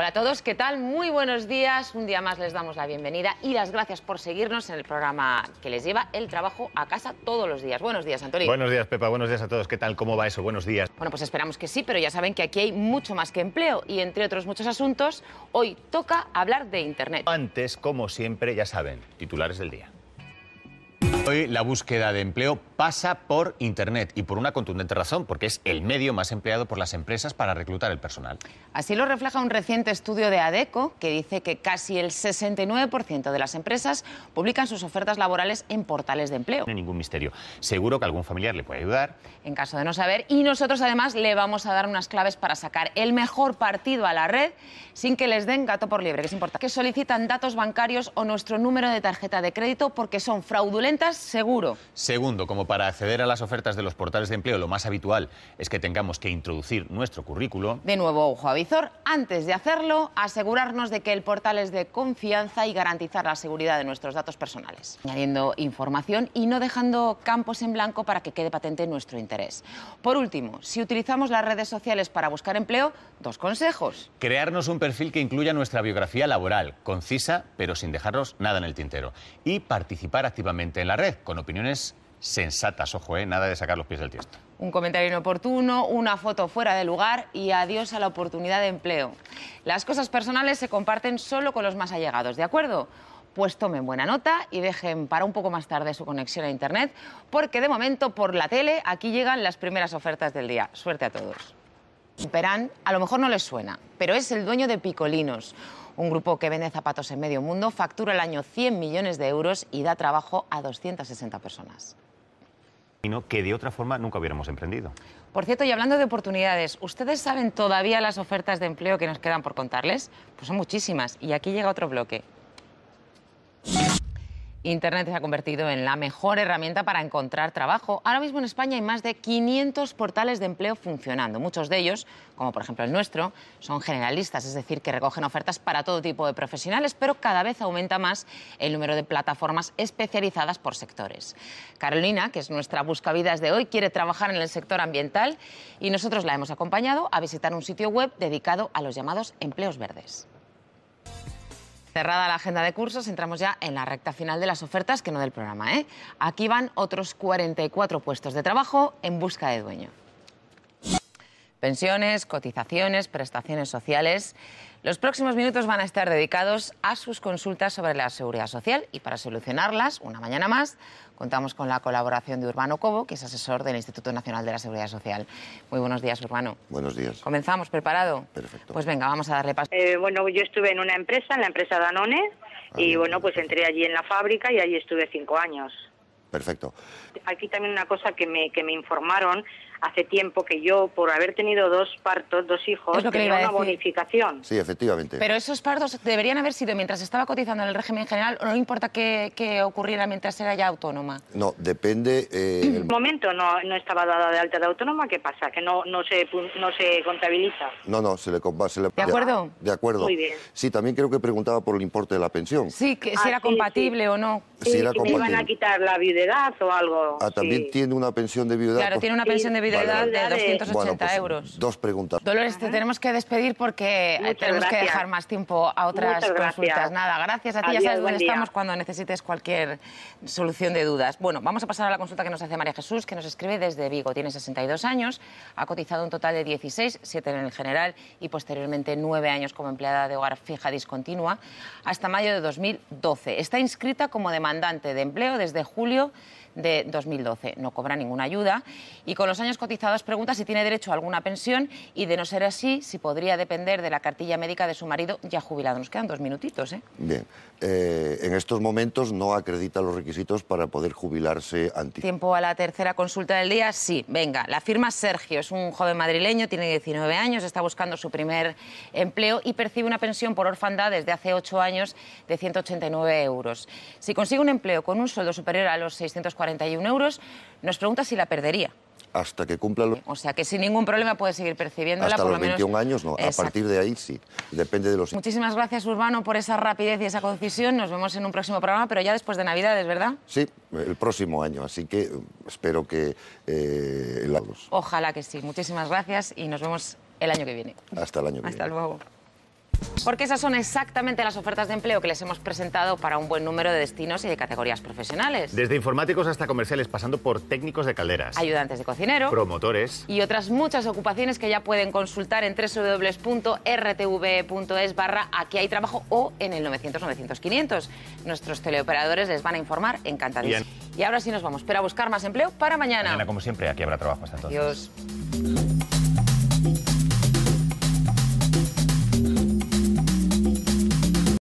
Hola a todos, ¿qué tal? Muy buenos días. Un día más les damos la bienvenida y las gracias por seguirnos en el programa que les lleva el trabajo a casa todos los días. Buenos días, Antonio. Buenos días, Pepa. Buenos días a todos. ¿Qué tal? ¿Cómo va eso? Buenos días. Bueno, pues esperamos que sí, pero ya saben que aquí hay mucho más que empleo y entre otros muchos asuntos, hoy toca hablar de Internet. Antes, como siempre, ya saben, titulares del día. Hoy la búsqueda de empleo pasa por Internet y por una contundente razón, porque es el medio más empleado por las empresas para reclutar el personal. Así lo refleja un reciente estudio de ADECO que dice que casi el 69% de las empresas publican sus ofertas laborales en portales de empleo. No hay ningún misterio. Seguro que algún familiar le puede ayudar. En caso de no saber, y nosotros además le vamos a dar unas claves para sacar el mejor partido a la red sin que les den gato por libre, que es importante. Que solicitan datos bancarios o nuestro número de tarjeta de crédito porque son fraudulentas seguro. Segundo, como para acceder a las ofertas de los portales de empleo, lo más habitual es que tengamos que introducir nuestro currículo. De nuevo, ojo a visor. Antes de hacerlo, asegurarnos de que el portal es de confianza y garantizar la seguridad de nuestros datos personales. Añadiendo información y no dejando campos en blanco para que quede patente nuestro interés. Por último, si utilizamos las redes sociales para buscar empleo, dos consejos. Crearnos un perfil que incluya nuestra biografía laboral, concisa, pero sin dejarnos nada en el tintero. Y participar activamente en la con opiniones sensatas, ojo, eh, nada de sacar los pies del tiesto. Un comentario inoportuno, una foto fuera de lugar y adiós a la oportunidad de empleo. Las cosas personales se comparten solo con los más allegados, ¿de acuerdo? Pues tomen buena nota y dejen para un poco más tarde su conexión a Internet, porque de momento por la tele aquí llegan las primeras ofertas del día. Suerte a todos. Perán a lo mejor no les suena, pero es el dueño de Picolinos, un grupo que vende zapatos en medio mundo, factura al año 100 millones de euros y da trabajo a 260 personas que de otra forma nunca hubiéramos emprendido. Por cierto, y hablando de oportunidades, ¿ustedes saben todavía las ofertas de empleo que nos quedan por contarles? Pues son muchísimas. Y aquí llega otro bloque. Internet se ha convertido en la mejor herramienta para encontrar trabajo. Ahora mismo en España hay más de 500 portales de empleo funcionando. Muchos de ellos, como por ejemplo el nuestro, son generalistas, es decir, que recogen ofertas para todo tipo de profesionales, pero cada vez aumenta más el número de plataformas especializadas por sectores. Carolina, que es nuestra buscavidas de hoy, quiere trabajar en el sector ambiental y nosotros la hemos acompañado a visitar un sitio web dedicado a los llamados empleos verdes. Cerrada la agenda de cursos, entramos ya en la recta final de las ofertas, que no del programa. ¿eh? Aquí van otros 44 puestos de trabajo en busca de dueño. Pensiones, cotizaciones, prestaciones sociales. Los próximos minutos van a estar dedicados a sus consultas sobre la seguridad social y para solucionarlas, una mañana más, contamos con la colaboración de Urbano Cobo, que es asesor del Instituto Nacional de la Seguridad Social. Muy buenos días, Urbano. Buenos días. ¿Comenzamos? ¿Preparado? Perfecto. Pues venga, vamos a darle paso. Eh, bueno, yo estuve en una empresa, en la empresa Danone, y bueno, pues entré allí en la fábrica y allí estuve cinco años. Perfecto. Aquí también una cosa que me, que me informaron hace tiempo que yo, por haber tenido dos partos, dos hijos, tenía una bonificación. Sí, efectivamente. Pero esos partos deberían haber sido mientras estaba cotizando en el régimen general o no importa que, ocurriera mientras era ya autónoma. No, depende... Eh, en el momento no, no estaba dada de alta de autónoma, ¿qué pasa? ¿Que no, no, se, no se contabiliza? No, no, se le... Se ¿De acuerdo? De, acuerdo. Muy bien. Sí, también creo que preguntaba por el importe de la pensión. Sí, que si ah, era compatible o no. Si iban a quitar la viudedad o algo? Ah, también tiene una pensión de viudedad. tiene una pensión de de 280 pues, euros. Dos preguntas. Dolores, te tenemos que despedir porque eh, tenemos que dejar más tiempo a otras consultas. Nada, gracias a ti. ya sabes dónde estamos cuando necesites cualquier solución de dudas. Bueno, vamos a pasar a la consulta que nos hace María Jesús, que nos escribe desde Vigo. Tiene 62 años, ha cotizado un total de 16, 7 en el general y posteriormente 9 años como empleada de hogar fija discontinua hasta mayo de 2012. Está inscrita como demandante de empleo desde julio de 2012. No cobra ninguna ayuda y con los años cotizados pregunta si tiene derecho a alguna pensión y de no ser así, si podría depender de la cartilla médica de su marido ya jubilado. Nos quedan dos minutitos. ¿eh? Bien, eh, en estos momentos no acredita los requisitos para poder jubilarse antes. Tiempo a la tercera consulta del día, sí. Venga, la firma Sergio es un joven madrileño, tiene 19 años, está buscando su primer empleo y percibe una pensión por orfandad desde hace 8 años de 189 euros. Si consigue un empleo con un sueldo superior a los 640 31 euros, nos pregunta si la perdería. Hasta que cumpla lo O sea, que sin ningún problema puede seguir percibiéndola. Hasta los 21 años no, a partir de ahí sí, depende de los... Muchísimas gracias, Urbano, por esa rapidez y esa concisión. Nos vemos en un próximo programa, pero ya después de Navidades, ¿verdad? Sí, el próximo año, así que mm, espero que... Eh, la... Ojalá que sí. Muchísimas gracias y nos vemos el año que viene. Hasta el año que viene. Hasta luego. Porque esas son exactamente las ofertas de empleo que les hemos presentado para un buen número de destinos y de categorías profesionales. Desde informáticos hasta comerciales, pasando por técnicos de calderas. Ayudantes de cocinero. Promotores. Y otras muchas ocupaciones que ya pueden consultar en www.rtv.es barra aquí hay trabajo o en el 900-900-500. Nuestros teleoperadores les van a informar encantadísimos. Y ahora sí nos vamos, pero a buscar más empleo para mañana. Mañana, como siempre, aquí habrá trabajo hasta entonces. Adiós.